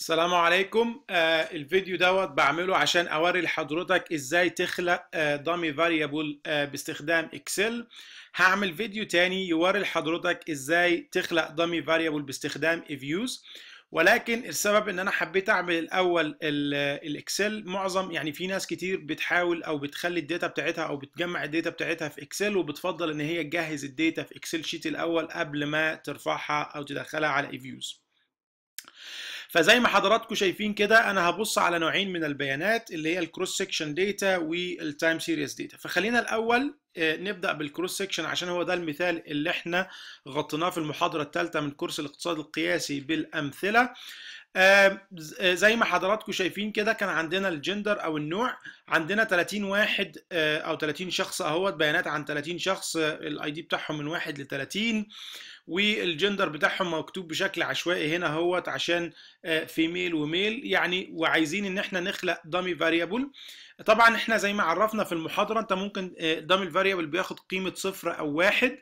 السلام عليكم آه الفيديو دوت بعمله عشان اوري لحضرتك ازاي تخلق آه دامي فاريبل آه باستخدام اكسل هعمل فيديو تاني يوري لحضرتك ازاي تخلق دامي فاريبل باستخدام فيوز ولكن السبب ان انا حبيت اعمل الاول الاكسل معظم يعني في ناس كتير بتحاول او بتخلي الداتا بتاعتها او بتجمع الداتا بتاعتها في اكسل وبتفضل ان هي تجهز الداتا في اكسل شيت الاول قبل ما ترفعها او تدخلها على فيوز فزي ما حضراتكم شايفين كده انا هبص على نوعين من البيانات اللي هي الكروس سيكشن داتا والتايم سيريز داتا فخلينا الاول آه، نبدا بالكروس سيكشن عشان هو ده المثال اللي احنا غطيناه في المحاضره الثالثه من كورس الاقتصاد القياسي بالامثله آه، زي ما حضراتكم شايفين كده كان عندنا الجندر او النوع عندنا 30 واحد آه، او 30 شخص اهوت بيانات عن 30 شخص آه، الاي دي بتاعهم من 1 ل 30 والجندر بتاعهم مكتوب بشكل عشوائي هنا اهوت عشان فيميل وميل يعني وعايزين ان احنا نخلق دامي فاريبل طبعا احنا زي ما عرفنا في المحاضره انت ممكن دامي فاريبل بياخد قيمه صفر او واحد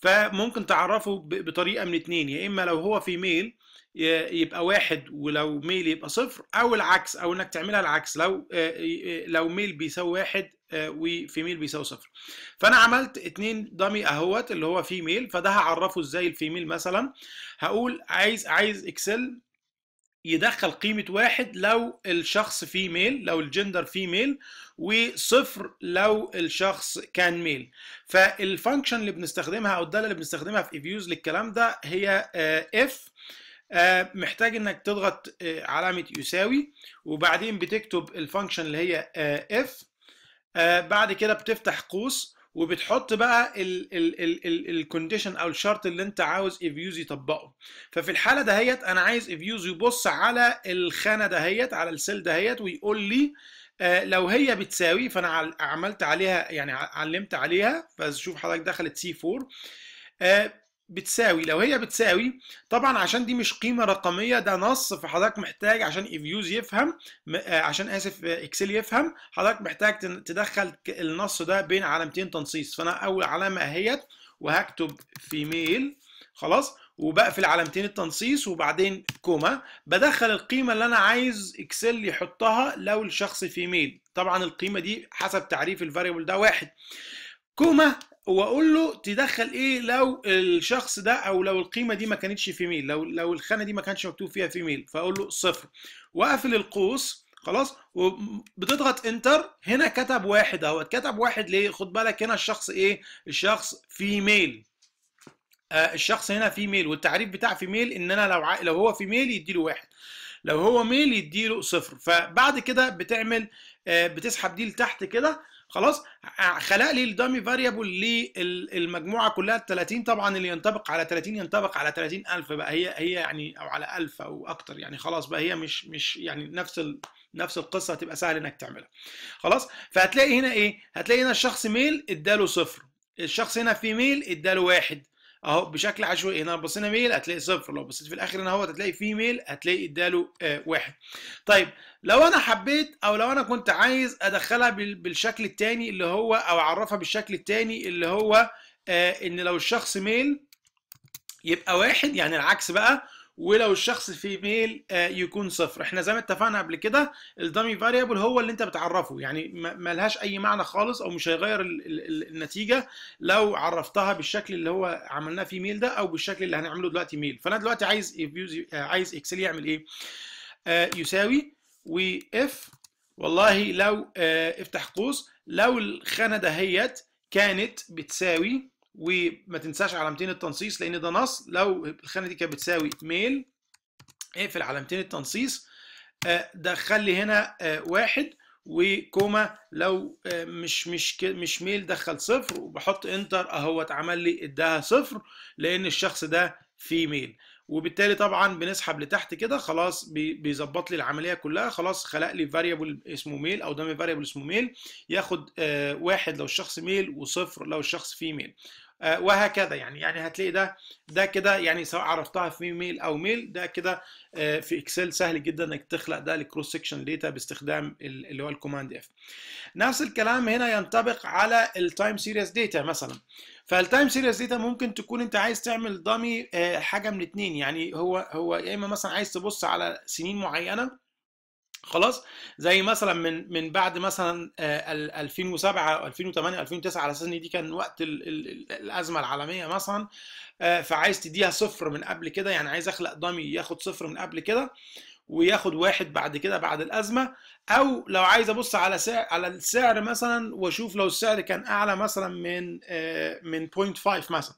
فممكن تعرفه بطريقه من اتنين يا اما لو هو في ميل يبقى واحد ولو ميل يبقى صفر او العكس او انك تعملها العكس لو آه، آه، آه، لو ميل بيساوي واحد وفيميل بيساوي صفر فانا عملت اتنين دامي اهوت اللي هو فيميل فده هعرفه ازاي الفيميل مثلا هقول عايز عايز اكسل يدخل قيمة واحد لو الشخص في ميل لو الجندر فيميل ميل وصفر لو الشخص كان ميل فالفانكشن اللي بنستخدمها او الدالة اللي بنستخدمها في ايفيوز للكلام ده هي اف آه، آه، محتاج انك تضغط آه، علامة يساوي وبعدين بتكتب الفانكشن اللي هي اف بعد كده بتفتح قوس وبتحط بقى الكونديشن او الشرط اللي انت عاوز افيوز يطبقه ففي الحاله دهيت انا عايز افيوز يبص على الخانه دهيت على السيل دهيت ويقول لي آه، لو هي بتساوي فانا عملت عليها يعني علمت عليها فشوف حضرتك دخلت سي 4 بتساوي لو هي بتساوي طبعا عشان دي مش قيمه رقميه ده نص فحضرتك محتاج عشان ايفيوز يفهم آه، عشان اسف اكسل آه، يفهم حضرتك محتاج تدخل النص ده بين علامتين تنصيص فانا اول علامه اهيت وهكتب فيميل خلاص وبقفل علامتين التنصيص وبعدين كوما بدخل القيمه اللي انا عايز اكسل يحطها لو الشخص فيميل طبعا القيمه دي حسب تعريف الفاريبل ده واحد كوما واقول له تدخل ايه لو الشخص ده او لو القيمه دي ما كانتش في ميل لو لو الخانه دي ما كانش مكتوب فيها في ميل فاقول له صفر واقفل القوس خلاص وبتضغط انتر هنا كتب واحد اهو كتب واحد ليه خد بالك هنا الشخص ايه الشخص فيميل آه الشخص هنا فيميل والتعريف بتاع فيميل ان انا لو ع... لو هو فيميل يديله واحد لو هو ميل يديله صفر فبعد كده بتعمل آه بتسحب دي لتحت كده خلاص آه، خلق لي الدامي فاريبل للمجموعه كلها ال 30 طبعا اللي ينطبق على 30 ينطبق على 30000 بقى هي هي يعني او على 1000 او اكتر يعني خلاص بقى هي مش مش يعني نفس ال نفس القصه هتبقى سهل انك تعملها خلاص فهتلاقي هنا ايه هتلاقي هنا الشخص ميل اداله صفر الشخص هنا فيميل اداله واحد اهو بشكل عشوائي هنا بصينا ميل هتلاقي صفر لو بصيت في الاخر هنا اهو هتلاقي ميل هتلاقي اداله آه واحد طيب لو انا حبيت او لو انا كنت عايز ادخلها بالشكل الثاني اللي هو او اعرفها بالشكل الثاني اللي هو آه ان لو الشخص ميل يبقى واحد يعني العكس بقى ولو الشخص في ميل آه، يكون صفر احنا زي ما اتفقنا قبل كده الدامي فاريبل هو اللي انت بتعرفه يعني لهاش اي معنى خالص او مش هيغير النتيجه لو عرفتها بالشكل اللي هو عملناه في ميل ده او بالشكل اللي هنعمله دلوقتي ميل فانا دلوقتي عايز آه، عايز اكسل يعمل ايه آه، يساوي واف والله لو افتح قوس لو الخانه دهيت كانت بتساوي وما تنساش علامتين التنصيص لان ده نص لو الخانه دي كانت بتساوي ميل اقفل علامتين التنصيص آه، دخل لي هنا آه، واحد وكوما لو آه، مش مش مش ميل دخل صفر وبحط انتر اهو عمل لي اداها صفر لان الشخص ده ميل وبالتالي طبعا بنسحب لتحت كده خلاص بيظبط لي العمليه كلها خلاص خلق لي فاريبل اسمه ميل او دامي فاريبل اسمه ميل ياخد آه، واحد لو الشخص ميل وصفر لو الشخص فيميل آه، وهكذا يعني يعني هتلاقي ده ده كده يعني سواء عرفتها في ميل او ميل ده كده آه، في اكسل سهل جدا انك تخلق ده لكروس سكشن ديتا باستخدام اللي هو الكوماند اف نفس الكلام هنا ينطبق على التايم سيريز داتا مثلا فالتايم سيريز داتا ممكن تكون انت عايز تعمل دامي آه، حاجه من اتنين يعني هو هو يا اما مثلا عايز تبص على سنين معينه خلاص زي مثلا من من بعد مثلا 2007 او 2008 2009 على اساس ان دي كان وقت الازمه العالميه مثلا آه، فعايز تديها صفر من قبل كده يعني عايز اخلق دامي ياخد صفر من قبل كده وياخد واحد بعد كده بعد الازمه او لو عايز ابص على سعر على السعر مثلا واشوف لو السعر كان اعلى مثلا من آه، من 0.5 مثلا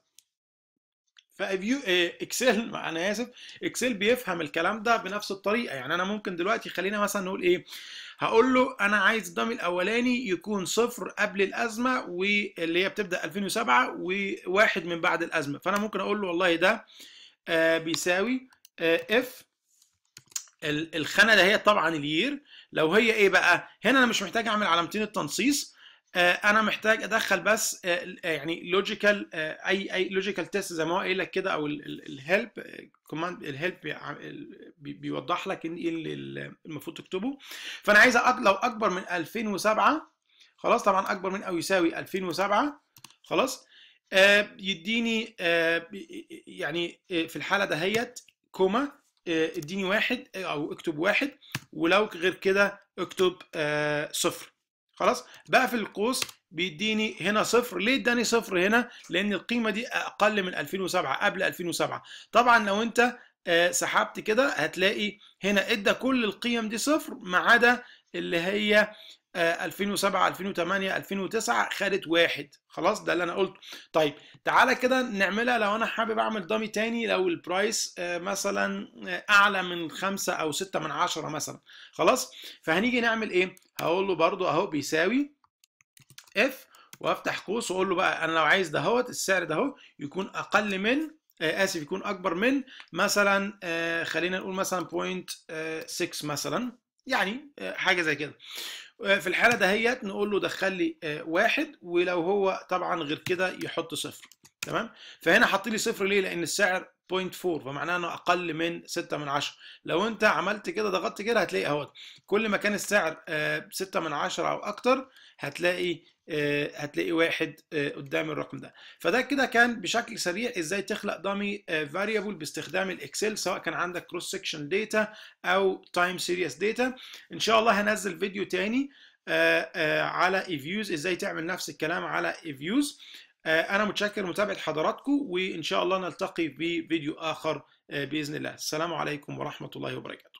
ففيو آه، اكسل انا اسف اكسل بيفهم الكلام ده بنفس الطريقه يعني انا ممكن دلوقتي خلينا مثلا نقول ايه هقول له انا عايز الدم الاولاني يكون صفر قبل الازمه واللي هي بتبدا 2007 وواحد من بعد الازمه فانا ممكن اقول له والله ده آه، بيساوي اف uh, الخانه دهيت طبعا الير لو هي ايه بقى هنا انا مش محتاج اعمل علامتين التنصيص آه، انا محتاج ادخل بس آه، آه، يعني لوجيكال اي اي لوجيكال تيست زي ما هو قايل لك كده او الهيلب كوماند الهيلب بيوضح لك ايه اللي المفروض تكتبه فانا عايز لو اكبر من 2007 خلاص طبعا اكبر من او يساوي 2007 خلاص يديني يعني في الحاله دهيت كوما آه، اديني واحد آه، او اكتب واحد ولو غير كده اكتب آه، صفر خلاص بقفل القوس بيديني هنا صفر ليه اداني صفر هنا لان القيمه دي اقل من 2007 قبل 2007 طبعا لو انت سحبت كده هتلاقي هنا ادى كل القيم دي صفر ما عدا اللي هي 2007 2008 2009 خدت واحد خلاص ده اللي انا قلته طيب تعالى كده نعملها لو انا حابب اعمل دامي تاني لو البرايس آه، مثلا آه، اعلى من 5 او 6 من عشرة مثلا خلاص فهنيجي نعمل ايه هقول له برده اهو بيساوي اف وافتح قوس واقول له بقى انا لو عايز ده دهوت السعر ده اهو يكون اقل من آه، اسف يكون اكبر من مثلا خلينا نقول مثلا بوينت 6 مثلا يعني حاجه زي كده في الحاله دهيت نقول له دخل لي آه، واحد ولو هو طبعا غير كده يحط صفر تمام فهنا حط لي صفر ليه لان السعر 0.4 فمعناه انه اقل من 6 من 10 لو انت عملت كده ضغطت كده هتلاقي اهوت كل ما كان السعر 6 آه، من 10 او اكتر هتلاقي آه، هتلاقي واحد آه، قدام الرقم ده فده كده كان بشكل سريع ازاي تخلق دامي فاريبل باستخدام الاكسل سواء كان عندك كروس سكشن داتا او تايم سيريس داتا ان شاء الله هنزل فيديو تاني على ايفيوز e ازاي تعمل نفس الكلام على ايفيوز e آه، انا متشكر متابعه حضراتكم وان شاء الله نلتقي في فيديو اخر آه، باذن الله السلام عليكم ورحمه الله وبركاته